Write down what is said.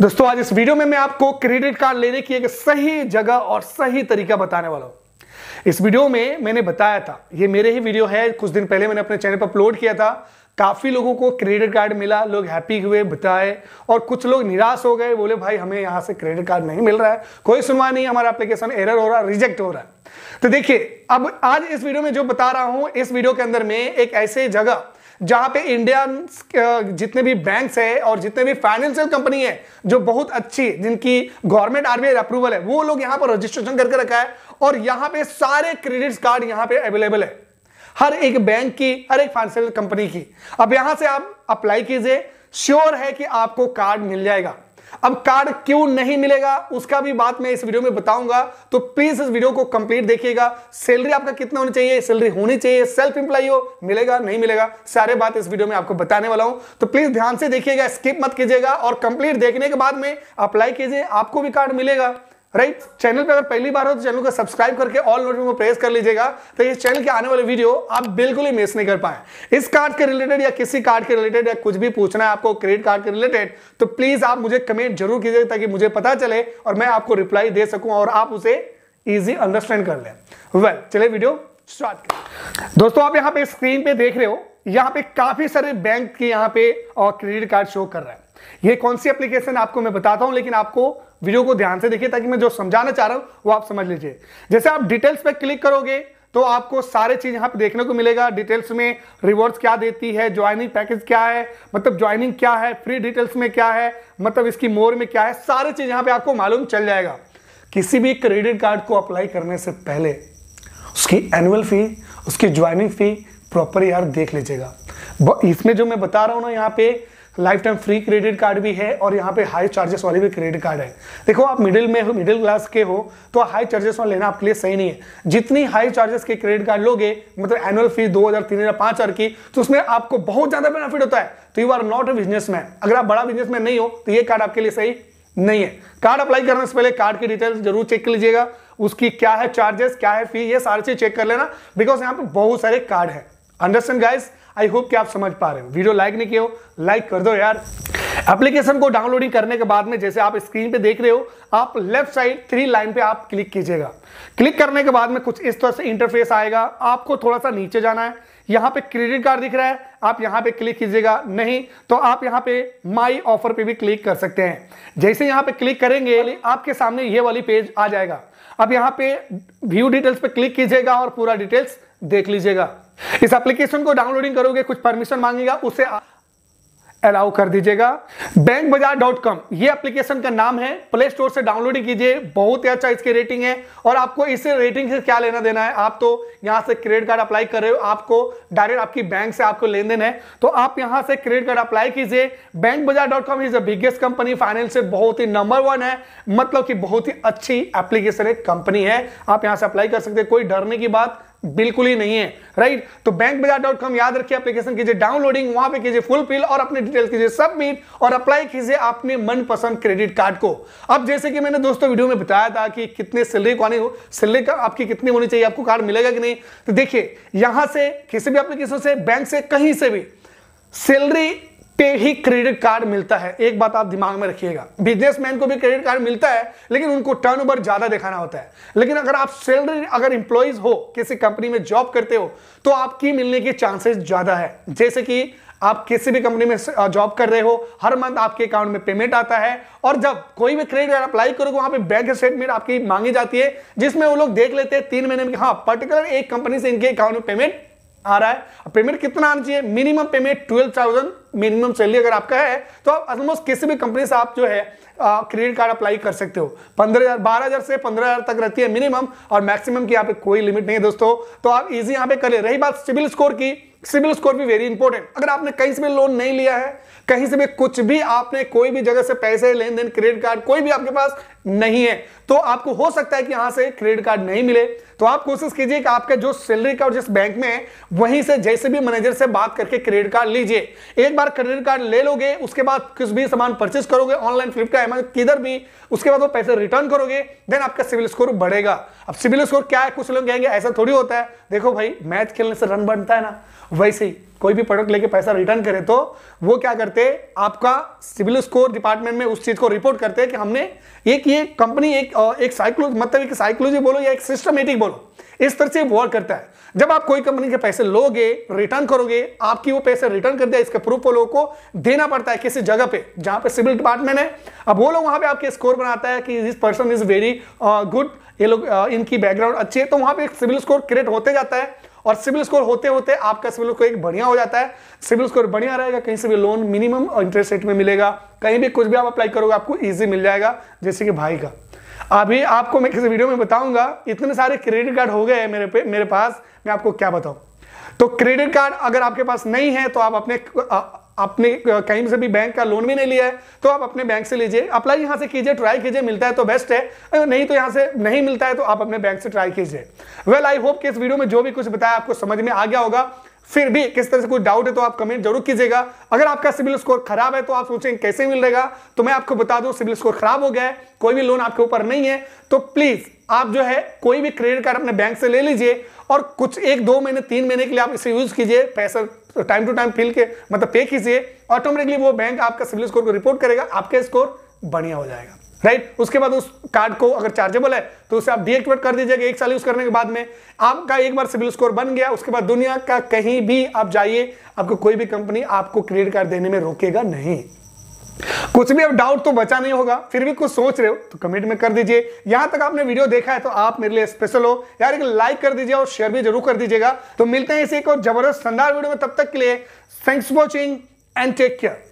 दोस्तों आज इस वीडियो में मैं आपको क्रेडिट कार्ड लेने की एक सही जगह और सही तरीका बताने वाला हूं इस वीडियो में मैंने बताया था ये मेरे ही वीडियो है कुछ दिन पहले मैंने अपने चैनल पर अपलोड किया था काफ़ी लोगों को क्रेडिट कार्ड मिला लोग हैप्पी हुए बताए और कुछ लोग निराश हो गए बोले भाई हमें यहाँ से क्रेडिट कार्ड नहीं मिल रहा है कोई सुनवाई नहीं हमारा एप्लीकेशन एरर हो रहा है रिजेक्ट हो रहा है तो देखिए अब आज इस वीडियो में जो बता रहा हूं इस वीडियो के अंदर में एक ऐसे जगह जहां पे इंडियन जितने भी बैंक्स है और जितने भी फाइनेंशियल कंपनी है जो बहुत अच्छी जिनकी गवर्नमेंट आरबीआई अप्रूवल है वो लोग यहां पर रजिस्ट्रेशन करके रखा है और यहां पे सारे क्रेडिट कार्ड यहां पे अवेलेबल है हर एक बैंक की हर एक फाइनेंशियल कंपनी की अब यहां से आप अप्लाई कीजिए श्योर है कि आपको कार्ड मिल जाएगा अब कार्ड क्यों नहीं मिलेगा उसका भी बात मैं इस वीडियो में बताऊंगा तो प्लीज इस वीडियो को कंप्लीट देखिएगा सैलरी आपका कितना होनी चाहिए सैलरी होनी चाहिए सेल्फ एम्प्लॉय हो मिलेगा नहीं मिलेगा सारे बात इस वीडियो में आपको बताने वाला हूं तो प्लीज ध्यान से देखिएगा स्किप मत कीजिएगा और कंप्लीट देखने के बाद में अप्लाई कीजिए आपको भी कार्ड मिलेगा राइट right? चैनल पे अगर पहली बार हो तो चैनल को सब्सक्राइब करके ऑल नोटिंग को प्रेस कर लीजिएगा तो इस चैनल के आने वाले वीडियो आप बिल्कुल ही मिस नहीं कर पाए इस कार्ड के रिलेटेड या किसी कार्ड के रिलेटेड या कुछ भी पूछना है आपको क्रेडिट कार्ड के रिलेटेड तो प्लीज आप मुझे कमेंट जरूर कीजिएगा ताकि मुझे पता चले और मैं आपको रिप्लाई दे सकूं और आप उसे ईजी अंडरस्टैंड कर लें वेल well, चले वीडियो स्टार्ट करें दोस्तों आप यहाँ पे स्क्रीन पे देख रहे हो यहाँ पे काफी सारे बैंक के यहाँ पे क्रेडिट कार्ड शो कर रहे हैं ये कौन सी एप्लीकेशन आपको मैं बताता हूँ लेकिन आपको वीडियो को ध्यान से देखिए ताकि मैं जो समझाना चाह रहा हूँ वो आप समझ लीजिए जैसे आप डिटेल्स पे क्लिक करोगे तो आपको सारे चीज यहां पे देखने को मिलेगा डिटेल्स में रिवॉर्ड्स क्या देती है ज्वाइनिंग पैकेज क्या है मतलब ज्वाइनिंग क्या है फ्री डिटेल्स में क्या है मतलब इसकी मोर में क्या है सारे चीज यहाँ पे आपको मालूम चल जाएगा किसी भी क्रेडिट कार्ड को अप्लाई करने से पहले उसकी एनुअल फी उसकी ज्वाइनिंग फी प्रॉपर यार देख लीजिएगा इसमें जो मैं बता रहा हूं ना यहाँ पे lifetime free credit card भी है और यहाँ पे हाई चार्जेस वाले भी क्रेडिट कार्ड है देखो आप मिडिल में हो मिडिल क्लास के हो तो हाई चार्जेस वाला लेना आपके लिए सही नहीं है जितनी हाई चार्जेस के क्रेडिट कार्ड लोगे मतलब एनुअल फीस दो हजार तीन हजार पांच हजार की तो उसमें आपको बहुत ज्यादा बेनिफिट होता है तो you are not a businessman अगर आप बड़ा बिजनेसमैन नहीं हो तो ये कार्ड आपके लिए सही नहीं है कार्ड अप्लाई करने से पहले कार्ड की डिटेल्स जरूर चेक कर लीजिएगा उसकी क्या है चार्जेस क्या है फी ये सारी चीज चेक कर लेना बिकॉज यहाँ पे बहुत सारे कार्ड है अंडरस्टैंड गाइज आई होप कि आप समझ पा रहे हो वीडियो लाइक नहीं किया हो लाइक कर दो यार एप्लीकेशन को डाउनलोडिंग करने के बाद में जैसे आप स्क्रीन पे देख रहे हो आप लेफ्ट साइड थ्री लाइन पे आप क्लिक कीजिएगा क्लिक करने के बाद में कुछ इस तरह से इंटरफेस आएगा आपको थोड़ा सा नीचे जाना है यहाँ पे क्रेडिट कार्ड दिख रहा है आप यहाँ पे क्लिक कीजिएगा नहीं तो आप यहाँ पे माई ऑफर पे भी क्लिक कर सकते हैं जैसे यहाँ पे क्लिक करेंगे आपके सामने ये वाली पेज आ जाएगा अब यहाँ पे व्यू डिटेल्स पे क्लिक कीजिएगा और पूरा डिटेल्स देख लीजिएगा इस एप्लीकेशन को डाउनलोडिंग करोगे कुछ परमिशन मांगेगा उसे अलाउ कर दीजिएगा बैंक बाजार डॉट कॉम यह एप्लीकेशन का नाम है प्ले स्टोर से डाउनलोडिंग कीजिए बहुत ही अच्छा इसकी रेटिंग है और आपको इससे रेटिंग से क्या लेना देना है आप तो यहां से क्रेडिट कार्ड अप्लाई कर रहे हो आपको डायरेक्ट आपकी बैंक से आपको लेन देन है तो आप यहां से क्रेडिट कार्ड अप्लाई कीजिए BankBazaar dot com is the biggest company financial बहुत ही नंबर वन है मतलब कि बहुत ही अच्छी एप्लीकेशन एक कंपनी है आप यहां से अप्लाई कर सकते कोई डरने की बात बिल्कुल ही नहीं है राइट तो बैंक बाजार डॉट कॉम याद रखिए एप्लीकेशन कीजिए डाउनलोडिंग वहां पे कीजिए फिल और अपने डिटेल्स कीजिए सबमिट और अप्लाई कीजिए अपने मनपसंद क्रेडिट कार्ड को अब जैसे कि मैंने दोस्तों वीडियो में बताया था कि कितने सैलरी कौन सैलरी का आपकी कितनी होनी चाहिए आपको कार्ड मिलेगा कि नहीं तो देखिए यहां से किसी भी एप्लीकेशन से बैंक से कहीं से भी सैलरी पे ही क्रेडिट कार्ड मिलता है एक बात आप दिमाग में रखिएगा बिजनेसमैन को भी क्रेडिट कार्ड मिलता है लेकिन उनको टर्नओवर ज्यादा दिखाना होता है लेकिन अगर आप सैलरी अगर इंप्लॉयज हो किसी कंपनी में जॉब करते हो तो आपकी मिलने के चांसेस ज्यादा है जैसे कि आप किसी भी कंपनी में जॉब कर रहे हो हर मंथ आपके अकाउंट में पेमेंट आता है और जब कोई भी क्रेडिट कार्ड अप्लाई करोगे वहां पे बैंक स्टेटमेंट आपकी मांगी जाती है जिसमें वो लोग देख लेते हैं तीन महीने में हाँ पर्टिकुलर एक कंपनी से इनके अकाउंट में पेमेंट आ रहा है पेमेंट कितना आना चाहिए minimum payment twelve thousand minimum salary अगर आपका है तो आप ऑलमोस्ट किसी भी कंपनी से आप जो है क्रेडिट कार्ड अप्लाई कर सकते हो पंद्रह हजार बारह हजार से पंद्रह हजार तक रहती है मिनिमम और मैक्सिमम की यहाँ पे कोई लिमिट नहीं है दोस्तों तो आप इजी यहाँ पे करें रही बात सिविल स्कोर की सिविल स्कोर भी वेरी इंपॉर्टेंट अगर आपने कहीं से भी लोन नहीं लिया है कहीं से भी कुछ भी आपने कोई भी जगह से पैसे लेन देन क्रेडिट कार्ड कोई भी आपके पास नहीं है तो आपको हो सकता है कि यहां से क्रेडिट कार्ड नहीं मिले तो आप कोशिश कीजिए कि आपके जो सैलरी का और जिस बैंक में है वहीं से जैसे भी मैनेजर से बात करके क्रेडिट कार्ड लीजिए एक बार क्रेडिट कार्ड ले लोगे उसके बाद कुछ भी सामान परचेस करोगे ऑनलाइन फ्लिपकार्ट अमेजन किधर भी उसके बाद वो पैसे रिटर्न करोगे देन आपका सिविल स्कोर बढ़ेगा अब सिविल स्कोर क्या है कुछ लोग कहेंगे ऐसा थोड़ी होता है देखो भाई मैच खेलने से रन बनता है ना वैसे ही कोई भी प्रोडक्ट लेके पैसा रिटर्न करे तो वो क्या करते आपका सिविल स्कोर डिपार्टमेंट में उस चीज को रिपोर्ट करते हैं कि हमने एक ये कंपनी एक एक साइकोलॉजी मतलब एक साइक्लोजी बोलो या एक सिस्टमेटिक बोलो इस तरह से वॉर करता है जब आप कोई कंपनी के पैसे लोगे रिटर्न करोगे आपकी वो पैसे रिटर्न कर दिया इसके प्रूफ वो लोगों को देना पड़ता है किसी जगह पे जहां पे सिविल डिपार्टमेंट है अब वो लोग वहां पे आपके स्कोर बनाता है कि this person is very good ये लोग uh, इनकी बैकग्राउंड अच्छी है तो वहां पर सिविल स्कोर क्रिएट होते जाता है और सिविल स्कोर होते होते आपका सिविल स्कोर एक बढ़िया हो जाता है सिविल स्कोर बढ़िया रहेगा कहीं से भी लोन मिनिमम इंटरेस्ट रेट में मिलेगा कहीं भी कुछ भी आप अप्लाई करोगे आपको ईजी मिल जाएगा जैसे कि भाई का अभी आपको मैं किसी वीडियो में बताऊंगा इतने सारे क्रेडिट कार्ड हो गए हैं मेरे पे मेरे पास मैं आपको क्या बताऊं तो क्रेडिट कार्ड अगर आपके पास नहीं है तो आप अपने अपने कहीं से भी बैंक का लोन भी नहीं लिया है तो आप अपने बैंक से लीजिए अप्लाई यहां से कीजिए ट्राई कीजिए मिलता है तो बेस्ट है नहीं तो यहां से नहीं मिलता है तो आप अपने बैंक से ट्राई कीजिए वेल आई होप कि इस वीडियो में जो भी कुछ बताया आपको समझ में आ गया होगा फिर भी किस तरह से कोई डाउट है तो आप कमेंट जरूर कीजिएगा अगर आपका सिविल स्कोर खराब है तो आप सोचेंगे कैसे मिल रहेगा तो मैं आपको बता दूं सिविल स्कोर खराब हो गया है कोई भी लोन आपके ऊपर नहीं है तो प्लीज आप जो है कोई भी क्रेडिट कार्ड अपने बैंक से ले लीजिए और कुछ एक दो महीने तीन महीने के लिए आप इसे यूज कीजिए पैसा टाइम टू टाइम फिल के मतलब पे कीजिए ऑटोमेटिकली वो बैंक आपका सिविल स्कोर को रिपोर्ट करेगा आपका स्कोर बढ़िया हो जाएगा राइट उसके बाद उस कार्ड को अगर चार्जेबल है तो उसे आप डीएक्टिवेट कर दीजिएगा एक साल यूज करने के बाद में आपका एक बार सिविल स्कोर बन गया उसके बाद दुनिया का कहीं भी आप जाइए आपको कोई भी कंपनी आपको क्रेडिट कार्ड देने में रोकेगा नहीं कुछ भी अब डाउट तो बचा नहीं होगा फिर भी कुछ सोच रहे हो तो कमेंट में कर दीजिए यहां तक आपने वीडियो देखा है तो आप मेरे लिए स्पेशल हो यार एक लाइक कर दीजिए और शेयर भी जरूर कर दीजिएगा तो मिलते हैं इसे एक और जबरदस्त शानदार वीडियो में तब तक के लिए thanks for watching and take care